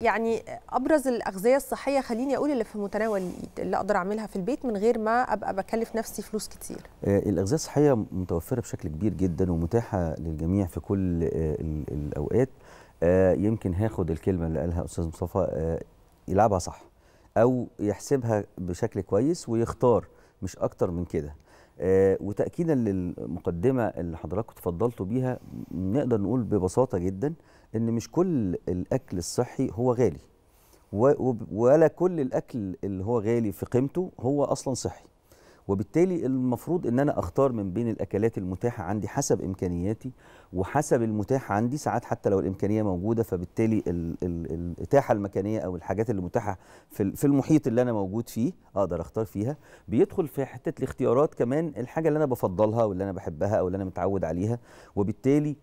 يعني ابرز الاغذيه الصحيه خليني اقول اللي في متناول الايد اللي اقدر اعملها في البيت من غير ما ابقى بكلف نفسي فلوس كتير آه، الاغذيه الصحيه متوفره بشكل كبير جدا ومتاحه للجميع في كل آه، الاوقات آه، يمكن هاخد الكلمه اللي قالها استاذ مصطفى يلعبها صح او يحسبها بشكل كويس ويختار مش اكتر من كده وتاكيدا للمقدمه اللي حضراتكم تفضلتوا بيها نقدر نقول ببساطه جدا ان مش كل الاكل الصحي هو غالي ولا كل الاكل اللي هو غالي في قيمته هو اصلا صحي وبالتالي المفروض ان انا اختار من بين الاكلات المتاحه عندي حسب امكانياتي وحسب المتاح عندي ساعات حتى لو الامكانيه موجوده فبالتالي الاتاحه المكانيه او الحاجات اللي متاحه في المحيط اللي انا موجود فيه اقدر اختار فيها بيدخل في حته الاختيارات كمان الحاجه اللي انا بفضلها واللي انا بحبها او اللي انا متعود عليها وبالتالي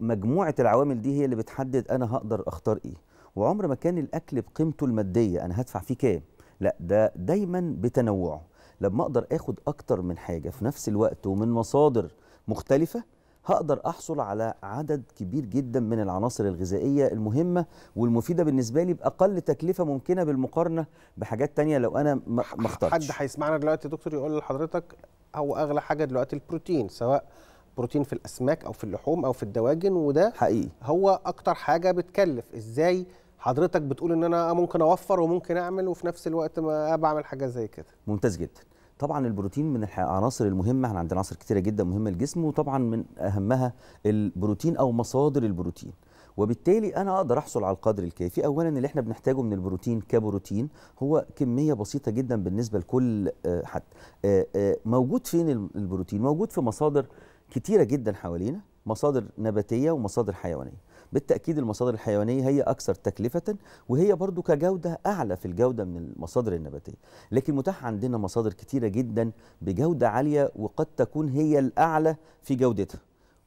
مجموعه العوامل دي هي اللي بتحدد انا هقدر اختار ايه وعمر ما كان الاكل بقيمته الماديه انا هدفع فيه كام لا ده دايما بتنوعه لما اقدر اخد اكتر من حاجه في نفس الوقت ومن مصادر مختلفه هقدر احصل على عدد كبير جدا من العناصر الغذائيه المهمه والمفيده بالنسبه لي باقل تكلفه ممكنه بالمقارنه بحاجات تانية لو انا ما اخترتش حد هيسمعنا دلوقتي دكتور يقول لحضرتك هو اغلى حاجه دلوقتي البروتين سواء بروتين في الاسماك او في اللحوم او في الدواجن وده حقيقي هو اكتر حاجه بتكلف ازاي حضرتك بتقول ان انا ممكن اوفر وممكن اعمل وفي نفس الوقت ما بعمل حاجه زي كده ممتاز جدا طبعا البروتين من العناصر المهمه احنا عندنا عناصر كتيره جدا مهمه للجسم وطبعا من اهمها البروتين او مصادر البروتين وبالتالي انا اقدر احصل على القدر الكافي اولا اللي احنا بنحتاجه من البروتين كبروتين هو كميه بسيطه جدا بالنسبه لكل آه، حد آه، آه، موجود فين البروتين موجود في مصادر كتيره جدا حوالينا مصادر نباتيه ومصادر حيوانيه بالتاكيد المصادر الحيوانيه هي اكثر تكلفه وهي برضو كجوده اعلى في الجوده من المصادر النباتيه لكن متاح عندنا مصادر كتيره جدا بجوده عاليه وقد تكون هي الاعلى في جودتها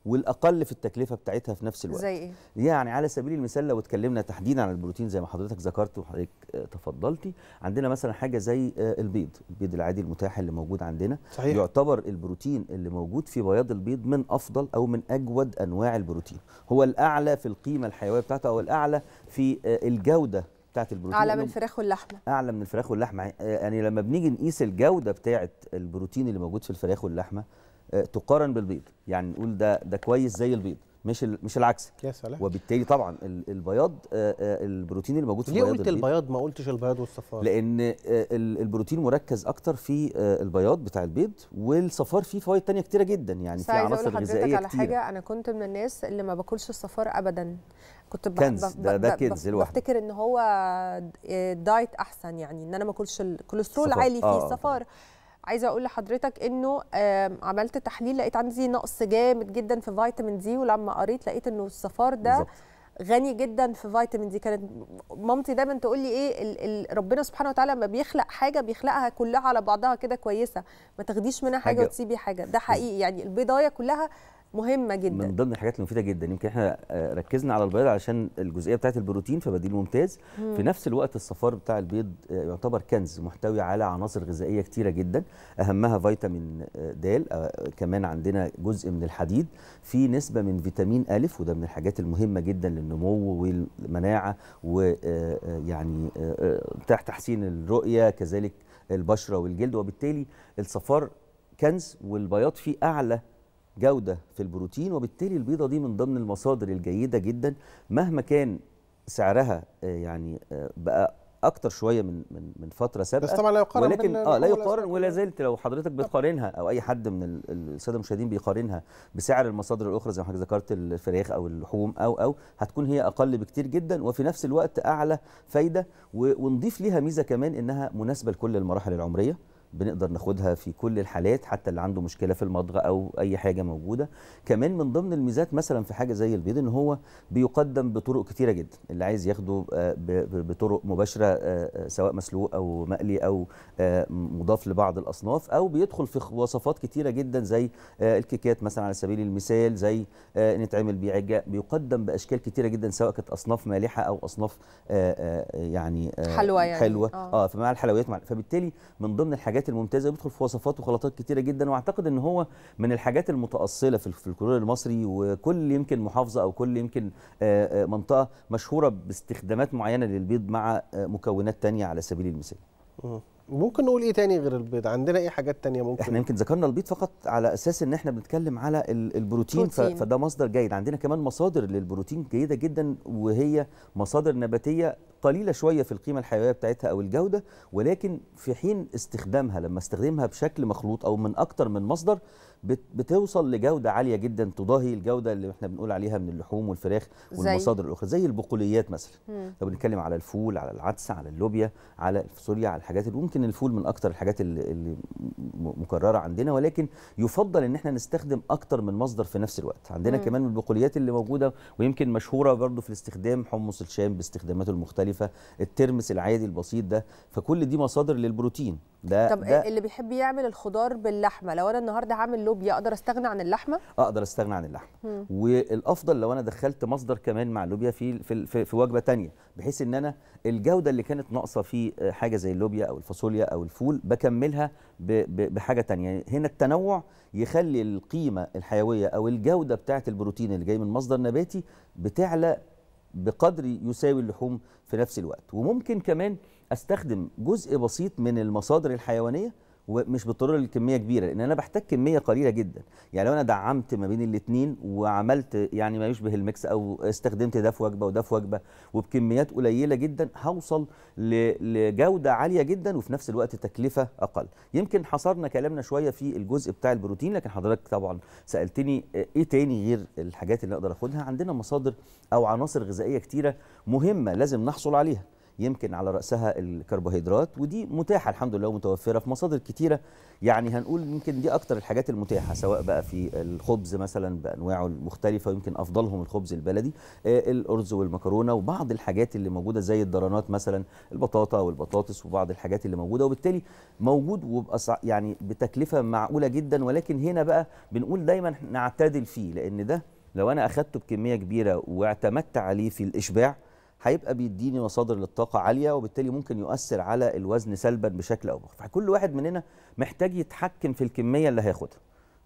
والاقل في التكلفه بتاعتها في نفس الوقت زي ايه يعني على سبيل المثال لو اتكلمنا تحديدا عن البروتين زي ما حضرتك ذكرت وحضرتك آه، تفضلتي عندنا مثلا حاجه زي آه، البيض البيض العادي المتاح اللي موجود عندنا صحيح. يعتبر البروتين اللي موجود في بياض البيض من افضل او من اجود انواع البروتين هو الاعلى في القيمه الحيويه بتاعته او الاعلى في آه، الجوده بتاعت البروتين اعلى من الفراخ واللحمه اعلى من الفراخ واللحمه يعني لما بنيجي نقيس الجوده بتاعه البروتين اللي موجود في الفراخ واللحمه آه، تقارن بالبيض يعني نقول ده ده كويس زي البيض مش مش العكس يا سلام وبالتالي طبعا البياض آه، آه، البروتين اللي موجود في ليه قلت البياض ما قلتش البياض والصفار لان البروتين مركز اكتر في البياض بتاع البيض والصفار فيه فوائد تانية كتيره جدا يعني في عناصر غذائيه على كتيره حاجه انا كنت من الناس اللي ما باكلش الصفار ابدا كنت كنز ده ده كنز لوحده بفتكر ان هو دايت احسن يعني ان انا ما اكلش الكوليسترول عالي فيه الصفار آه. عايزه اقول لحضرتك انه عملت تحليل لقيت عندي نقص جامد جدا في فيتامين دي ولما قريت لقيت انه الصفار ده بالزبط. غني جدا في فيتامين دي كانت مامتي دايما تقول لي ايه ال ال ربنا سبحانه وتعالى لما بيخلق حاجه بيخلقها كلها على بعضها كده كويسه ما تاخديش منها حاجه, حاجة وتسيبي حاجه ده حقيقي يعني البيضايه كلها مهمه جدا من ضمن الحاجات المفيده جدا يمكن احنا آه، ركزنا على البيض علشان الجزئيه بتاعه البروتين فبديل ممتاز مم. في نفس الوقت الصفار بتاع البيض آه، يعتبر كنز محتوي على عناصر غذائيه كتيره جدا اهمها فيتامين آه، د كمان عندنا جزء من الحديد في نسبه من فيتامين ا وده من الحاجات المهمه جدا للنمو والمناعه ويعني تحسين الرؤيه كذلك البشره والجلد وبالتالي الصفار كنز والبياض فيه اعلى جودة في البروتين وبالتالي البيضة دي من ضمن المصادر الجيدة جدا مهما كان سعرها آه، يعني آه، بقى اكتر شويه من من من فتره سابقه بس طبعا لا يقارن ولكن اه لا يقارن ولا زلت لو حضرتك بتقارنها او اي حد من الساده المشاهدين بيقارنها بسعر المصادر الاخرى زي ما حضرتك ذكرت الفراخ او اللحوم او او هتكون هي اقل بكتير جدا وفي نفس الوقت اعلى فايده ونضيف ليها ميزه كمان انها مناسبه لكل المراحل العمريه بنقدر ناخدها في كل الحالات حتى اللي عنده مشكله في المضغ او اي حاجه موجوده كمان من ضمن الميزات مثلا في حاجه زي البيض ان هو بيقدم بطرق كتيره جدا اللي عايز ياخده آه، بطرق مباشره آه، آه، سواء مسلوق او مقلي او مضاف لبعض الاصناف او بيدخل في وصفات كتيره جدا زي الكيكات مثلا على سبيل المثال زي نتعمل بيه عجه بيقدم باشكال كتيره جدا سواء كانت اصناف مالحه او اصناف يعني حلوه يعني حلوه اه, آه فمع الحلويات فبالتالي من ضمن الحاجات الحاجات الممتازه بيدخل في وصفات وخلطات كتيره جدا واعتقد ان هو من الحاجات المتاصله في الفلكلور المصري وكل يمكن محافظه او كل يمكن منطقه مشهوره باستخدامات معينه للبيض مع مكونات تانية على سبيل المثال ممكن نقول ايه تاني غير البيض عندنا ايه حاجات تانية ممكن احنا يمكن ذكرنا البيض فقط على اساس ان احنا بنتكلم على البروتين بروتين. فده مصدر جيد عندنا كمان مصادر للبروتين جيده جدا وهي مصادر نباتيه قليله شويه في القيمه الحيويه بتاعتها او الجوده ولكن في حين استخدامها لما استخدمها بشكل مخلوط او من اكتر من مصدر بتوصل لجوده عاليه جدا تضاهي الجوده اللي احنا بنقول عليها من اللحوم والفراخ والمصادر الاخرى زي البقوليات مثلا لو بنتكلم على الفول على العدس على اللوبيا على سوريا على الحاجات اللي ممكن الفول من اكتر الحاجات اللي مكرره عندنا ولكن يفضل ان احنا نستخدم اكتر من مصدر في نفس الوقت عندنا مم. كمان من البقوليات اللي موجوده ويمكن مشهوره برضو في الاستخدام حمص الشام باستخداماته المختلفه الترمس العادي البسيط ده فكل دي مصادر للبروتين ده طب ده اللي بيحب يعمل الخضار باللحمه لو انا النهارده هعمل لوبيا اقدر استغنى عن اللحمه اقدر استغنى عن اللحمه مم. والافضل لو انا دخلت مصدر كمان مع اللوبيا في في, في, في وجبه تانية بحيث ان انا الجوده اللي كانت ناقصه في آه، حاجه زي اللوبيا او الفاصوليا او الفول بكملها ب ب بحاجه تانية يعني هنا التنوع يخلي القيمه الحيويه او الجوده بتاعه البروتين اللي جاي من مصدر نباتي بتعلى بقدر يساوي اللحوم في نفس الوقت وممكن كمان استخدم جزء بسيط من المصادر الحيوانيه ومش بالضروره الكميه كبيره لان انا بحتاج كميه قليله جدا يعني لو انا دعمت ما بين الاثنين وعملت يعني ما يشبه الميكس او استخدمت ده في وجبه وده في وجبه وبكميات قليله جدا هوصل لجوده عاليه جدا وفي نفس الوقت تكلفه اقل يمكن حصرنا كلامنا شويه في الجزء بتاع البروتين لكن حضرتك طبعا سالتني ايه تاني غير الحاجات اللي اقدر اخدها عندنا مصادر او عناصر غذائيه كتيره مهمه لازم نحصل عليها يمكن على رأسها الكربوهيدرات ودي متاحة الحمد لله ومتوفرة في مصادر كتيرة يعني هنقول يمكن دي أكتر الحاجات المتاحة سواء بقى في الخبز مثلا بأنواعه المختلفة ويمكن أفضلهم الخبز البلدي آه، الأرز والمكرونة وبعض الحاجات اللي موجودة زي الدرانات مثلا البطاطا والبطاطس وبعض الحاجات اللي موجودة وبالتالي موجود وبأسع يعني بتكلفة معقولة جدا ولكن هنا بقى بنقول دايما نعتدل فيه لأن ده لو أنا أخدته بكمية كبيرة واعتمدت عليه في الإشباع هيبقى بيديني مصادر للطاقه عاليه وبالتالي ممكن يؤثر على الوزن سلبا بشكل او باخر فكل واحد مننا محتاج يتحكم في الكميه اللي هياخدها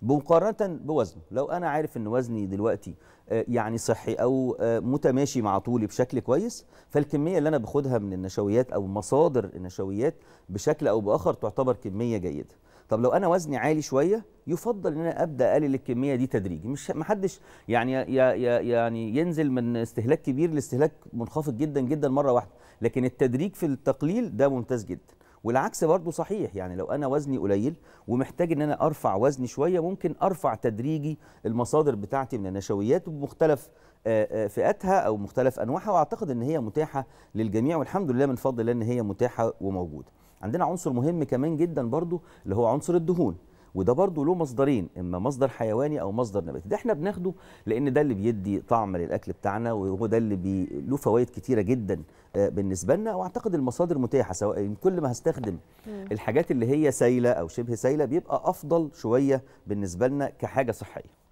مقارنه بوزنه لو انا عارف ان وزني دلوقتي آه، يعني صحي او آه، متماشي مع طولي بشكل كويس فالكميه اللي انا باخدها من النشويات او مصادر النشويات بشكل او باخر تعتبر كميه جيده طب لو انا وزني عالي شويه يفضل ان انا ابدا اقلل الكميه دي تدريجي مش محدش يعني يا يا يعني ينزل من استهلاك كبير لاستهلاك منخفض جدا جدا مره واحده لكن التدريج في التقليل ده ممتاز جدا والعكس برضه صحيح يعني لو انا وزني قليل ومحتاج ان انا ارفع وزني شويه ممكن ارفع تدريجي المصادر بتاعتي من النشويات بمختلف آه، آه، فئاتها او مختلف انواعها واعتقد ان هي متاحه للجميع والحمد لله من فضل الله ان هي متاحه وموجوده عندنا عنصر مهم كمان جدا برضو اللي هو عنصر الدهون وده برضه له مصدرين اما مصدر حيواني او مصدر نباتي ده احنا بناخده لان ده اللي بيدي طعم للاكل بتاعنا وهو ده اللي بي... له فوائد كتيره جدا آه، بالنسبه لنا واعتقد المصادر متاحه سواء كل ما هستخدم الحاجات اللي هي سايله او شبه سايله بيبقى افضل شويه بالنسبه لنا كحاجه صحيه